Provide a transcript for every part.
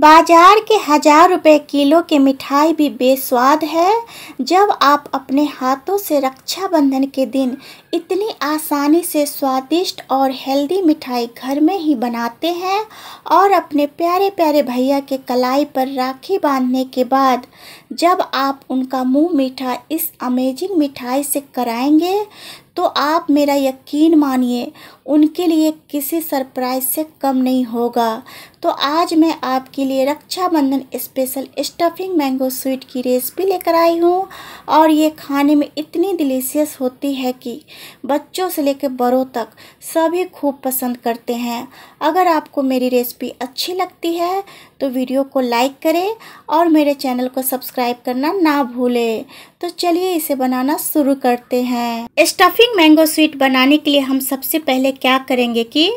बाजार के हजार रुपए किलो के मिठाई भी बेस्वाद है जब आप अपने हाथों से रक्षाबंधन के दिन इतनी आसानी से स्वादिष्ट और हेल्दी मिठाई घर में ही बनाते हैं और अपने प्यारे प्यारे भैया के कलाई पर राखी बांधने के बाद जब आप उनका मुंह मीठा इस अमेजिंग मिठाई से कराएंगे तो आप मेरा यकीन मानिए उनके लिए किसी सरप्राइज से कम नहीं होगा तो आज मैं आपके लिए Rakshabandhan special stuffing mango sweet की रेसिपी लेकर आई हूँ और ये खाने में इतनी डिलीशियस होती है कि बच्चों से लेकर बड़ों तक सभी खूब पसंद करते हैं अगर आपको मेरी रेसिपी अच्छी लगती है तो वीडियो को लाइक करें और मेरे चैनल को सब्सक्राइब करना ना भूलें तो चलिए इसे बनाना शुरू करते हैं स्टफिंग मैंगो स्वीट बनाने के लिए हम सबसे पहले क्या करेंगे कि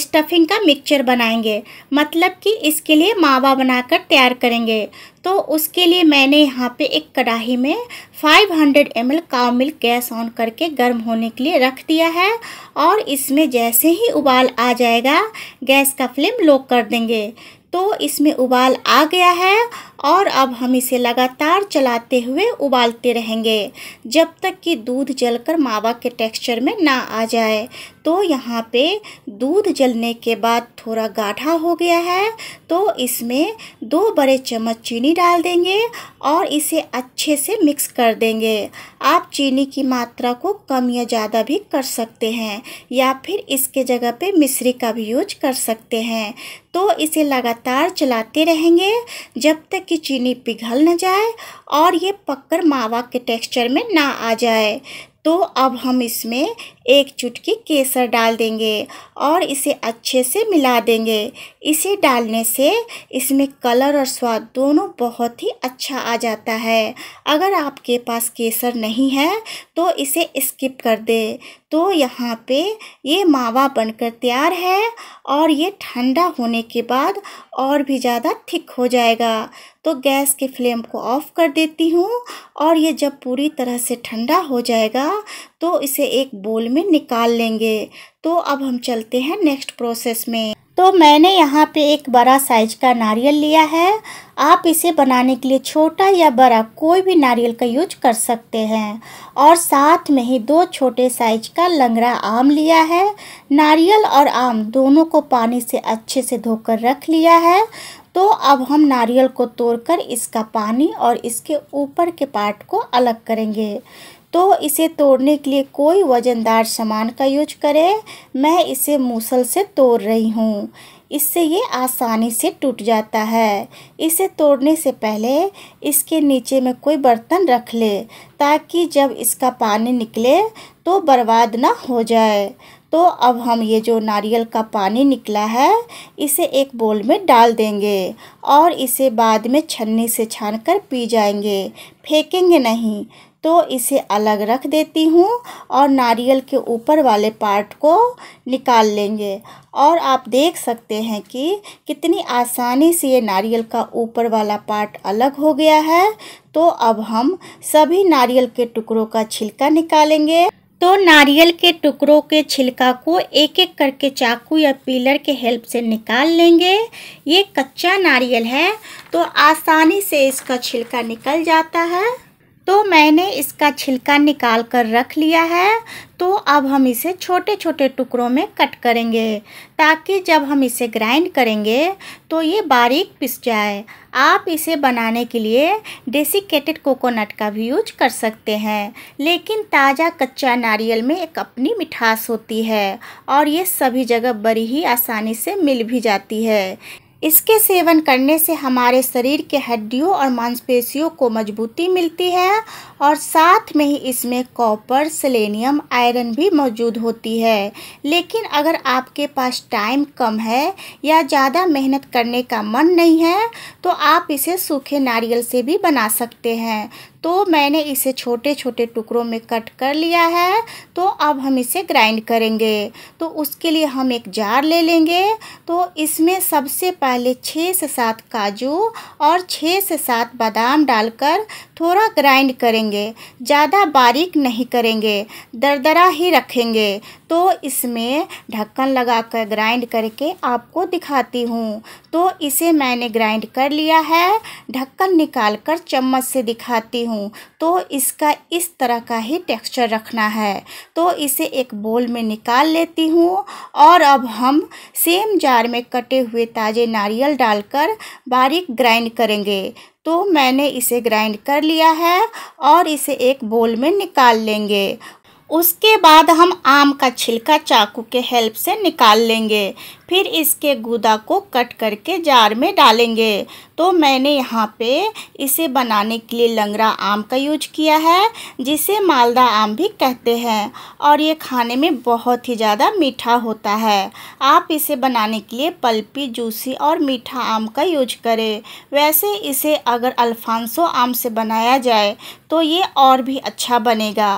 स्टफिंग का मिक्सचर बनाएंगे मतलब कि इसके लिए मावा बनाकर तैयार करेंगे तो उसके लिए मैंने यहाँ पे एक कढ़ाई में 500 ml का मिल्क गैस ऑन करके गर्म होने के लिए रख दिया है और इसमें जैसे ही उबाल आ जाएगा गैस का फ्लेम लो कर देंगे तो इसमें उबाल आ गया है और अब हम इसे लगातार चलाते हुए उबालते रहेंगे जब तक कि दूध जलकर मावा के टेक्सचर में ना आ जाए तो यहाँ पे दूध जलने के बाद थोड़ा गाढ़ा हो गया है तो इसमें दो बड़े चम्मच चीनी डाल देंगे और इसे अच्छे से मिक्स कर देंगे आप चीनी की मात्रा को कम या ज़्यादा भी कर सकते हैं या फिर इसके जगह पे मिश्री का भी यूज कर सकते हैं तो इसे लगातार चलाते रहेंगे जब तक कि चीनी पिघल न जाए और ये पककर मावा के टेक्सचर में ना आ जाए तो अब हम इसमें एक चुटकी केसर डाल देंगे और इसे अच्छे से मिला देंगे इसे डालने से इसमें कलर और स्वाद दोनों बहुत ही अच्छा आ जाता है अगर आपके पास केसर नहीं है तो इसे स्किप कर दे तो यहाँ पे ये मावा बनकर तैयार है और ये ठंडा होने के बाद और भी ज़्यादा थिक हो जाएगा तो गैस के फ्लेम को ऑफ़ कर देती हूँ और ये जब पूरी तरह से ठंडा हो जाएगा तो इसे एक बोल में निकाल लेंगे तो अब हम चलते हैं नेक्स्ट प्रोसेस में तो मैंने यहाँ पे एक बड़ा साइज का नारियल लिया है आप इसे बनाने के लिए छोटा या बड़ा कोई भी नारियल का यूज कर सकते हैं और साथ में ही दो छोटे साइज का लंगड़ा आम लिया है नारियल और आम दोनों को पानी से अच्छे से धोकर रख लिया है तो अब हम नारियल को तोड़कर इसका पानी और इसके ऊपर के पार्ट को अलग करेंगे तो इसे तोड़ने के लिए कोई वज़नदार सामान का यूज करें मैं इसे मूसल से तोड़ रही हूँ इससे ये आसानी से टूट जाता है इसे तोड़ने से पहले इसके नीचे में कोई बर्तन रख ले ताकि जब इसका पानी निकले तो बर्बाद ना हो जाए तो अब हम ये जो नारियल का पानी निकला है इसे एक बोल में डाल देंगे और इसे बाद में छन्नी से छान कर पी जाएंगे फेंकेंगे नहीं तो इसे अलग रख देती हूँ और नारियल के ऊपर वाले पार्ट को निकाल लेंगे और आप देख सकते हैं कि कितनी आसानी से ये नारियल का ऊपर वाला पार्ट अलग हो गया है तो अब हम सभी नारियल के टुकड़ों का छिलका निकालेंगे तो नारियल के टुकड़ों के छिलका को एक एक करके चाकू या पीलर के हेल्प से निकाल लेंगे ये कच्चा नारियल है तो आसानी से इसका छिलका निकल जाता है तो मैंने इसका छिलका निकाल कर रख लिया है तो अब हम इसे छोटे छोटे टुकड़ों में कट करेंगे ताकि जब हम इसे ग्राइंड करेंगे तो ये बारीक पिस जाए आप इसे बनाने के लिए डेसिकेटेड कोकोनट का भी यूज कर सकते हैं लेकिन ताज़ा कच्चा नारियल में एक अपनी मिठास होती है और ये सभी जगह बड़ी ही आसानी से मिल भी जाती है इसके सेवन करने से हमारे शरीर के हड्डियों और मांसपेशियों को मजबूती मिलती है और साथ में ही इसमें कॉपर सेलेनियम आयरन भी मौजूद होती है लेकिन अगर आपके पास टाइम कम है या ज़्यादा मेहनत करने का मन नहीं है तो आप इसे सूखे नारियल से भी बना सकते हैं तो मैंने इसे छोटे छोटे टुकड़ों में कट कर लिया है तो अब हम इसे ग्राइंड करेंगे तो उसके लिए हम एक जार ले लेंगे तो इसमें सबसे पहले छः से सात काजू और छः से सात बादाम डालकर थोड़ा ग्राइंड करेंगे ज़्यादा बारीक नहीं करेंगे दरदरा ही रखेंगे तो इसमें ढक्कन लगाकर ग्राइंड करके आपको दिखाती हूँ तो इसे मैंने ग्राइंड कर लिया है ढक्कन निकाल कर चम्मच से दिखाती हूँ तो इसका इस तरह का ही टेक्सचर रखना है तो इसे एक बोल में निकाल लेती हूँ और अब हम सेम जार में कटे हुए ताज़े नारियल डालकर बारीक ग्राइंड करेंगे तो मैंने इसे ग्राइंड कर लिया है और इसे एक बोल में निकाल लेंगे उसके बाद हम आम का छिलका चाकू के हेल्प से निकाल लेंगे फिर इसके गुदा को कट करके जार में डालेंगे तो मैंने यहाँ पे इसे बनाने के लिए लंगरा आम का यूज किया है जिसे मालदा आम भी कहते हैं और ये खाने में बहुत ही ज़्यादा मीठा होता है आप इसे बनाने के लिए पल्पी जूसी और मीठा आम का यूज करें वैसे इसे अगर अल्फांसो आम से बनाया जाए तो ये और भी अच्छा बनेगा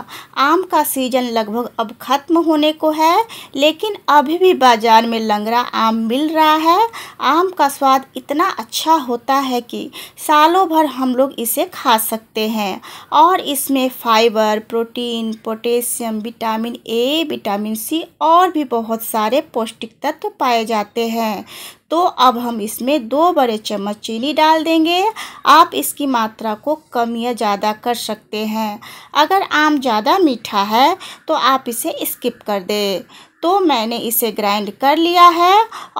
आम का सीज़न लगभग अब ख़त्म होने को है लेकिन अभी भी बाज़ार में लंगरा आम मिल रहा है आम का स्वाद इतना अच्छा होता है कि सालों भर हम लोग इसे खा सकते हैं और इसमें fibre protein potassium vitamin A vitamin C और भी बहुत सारे पौष्टिक तत्व पाए जाते हैं तो अब हम इसमें दो बड़े चम्मच चीनी डाल देंगे आप इसकी मात्रा को कम या ज़्यादा कर सकते हैं अगर आम ज़्यादा मीठा है तो आप इसे स्किप कर दें तो मैंने इसे ग्राइंड कर लिया है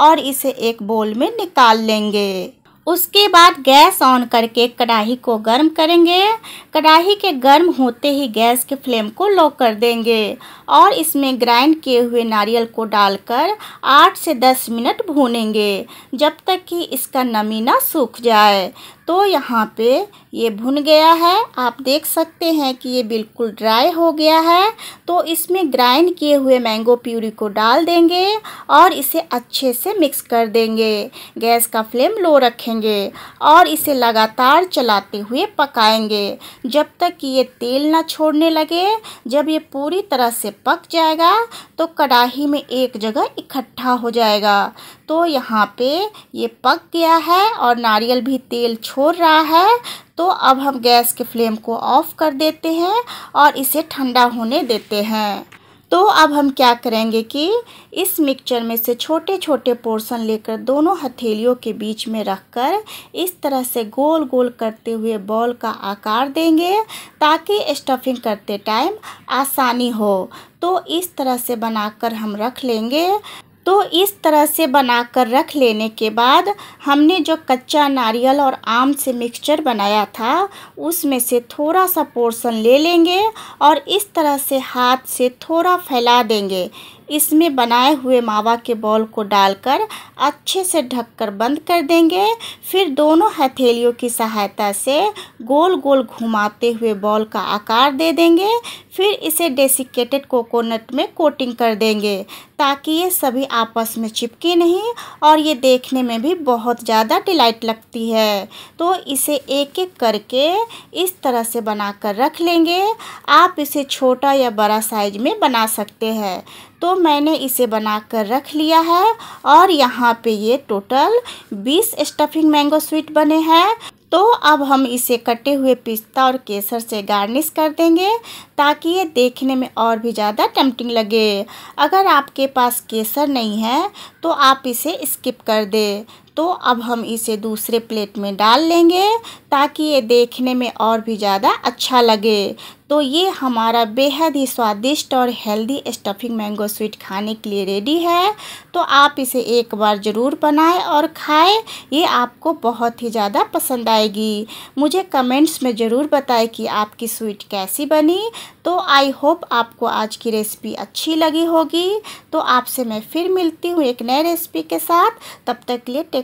और इसे एक बोल में निकाल लेंगे उसके बाद गैस ऑन करके कढ़ाई को गर्म करेंगे कढ़ाई के गर्म होते ही गैस के फ्लेम को लो कर देंगे और इसमें ग्राइंड किए हुए नारियल को डालकर 8 से 10 मिनट भूनेंगे जब तक कि इसका नमी ना सूख जाए तो यहाँ पे ये भुन गया है आप देख सकते हैं कि ये बिल्कुल ड्राई हो गया है तो इसमें ग्राइंड किए हुए मैंगो प्यूरी को डाल देंगे और इसे अच्छे से मिक्स कर देंगे गैस का फ्लेम लो रखेंगे और इसे लगातार चलाते हुए पकाएंगे जब तक कि ये तेल ना छोड़ने लगे जब ये पूरी तरह से पक जाएगा तो कढ़ाही में एक जगह इकट्ठा हो जाएगा तो यहाँ पे ये पक गया है और नारियल भी तेल छोड़ रहा है तो अब हम गैस के फ्लेम को ऑफ़ कर देते हैं और इसे ठंडा होने देते हैं तो अब हम क्या करेंगे कि इस मिक्सचर में से छोटे छोटे पोर्शन लेकर दोनों हथेलियों के बीच में रखकर इस तरह से गोल गोल करते हुए बॉल का आकार देंगे ताकि स्टफिंग करते टाइम आसानी हो तो इस तरह से बनाकर हम रख लेंगे तो इस तरह से बनाकर रख लेने के बाद हमने जो कच्चा नारियल और आम से मिक्सचर बनाया था उसमें से थोड़ा सा पोर्शन ले लेंगे और इस तरह से हाथ से थोड़ा फैला देंगे इसमें बनाए हुए मावा के बॉल को डालकर अच्छे से ढककर बंद कर देंगे फिर दोनों हथेलियों की सहायता से गोल गोल घुमाते हुए बॉल का आकार दे देंगे फिर इसे डेसिकेटेड कोकोनट में कोटिंग कर देंगे ताकि ये सभी आपस में चिपके नहीं और ये देखने में भी बहुत ज़्यादा डिलाइट लगती है तो इसे एक एक करके इस तरह से बनाकर रख लेंगे आप इसे छोटा या बड़ा साइज में बना सकते हैं तो तो मैंने इसे बना कर रख लिया है और यहाँ पे ये टोटल 20 स्टफिंग मैंगो स्वीट बने हैं तो अब हम इसे कटे हुए पिस्ता और केसर से गार्निश कर देंगे ताकि ये देखने में और भी ज़्यादा टम्पटिंग लगे अगर आपके पास केसर नहीं है तो आप इसे स्किप कर दें तो अब हम इसे दूसरे प्लेट में डाल लेंगे ताकि ये देखने में और भी ज़्यादा अच्छा लगे तो ये हमारा बेहद ही स्वादिष्ट और हेल्दी स्टफिंग मैंगो स्वीट खाने के लिए रेडी है तो आप इसे एक बार ज़रूर बनाएं और खाएं ये आपको बहुत ही ज़्यादा पसंद आएगी मुझे कमेंट्स में ज़रूर बताएं कि आपकी स्वीट कैसी बनी तो आई होप आपको आज की रेसिपी अच्छी लगी होगी तो आपसे मैं फिर मिलती हूँ एक नए रेसिपी के साथ तब तक लिए टेक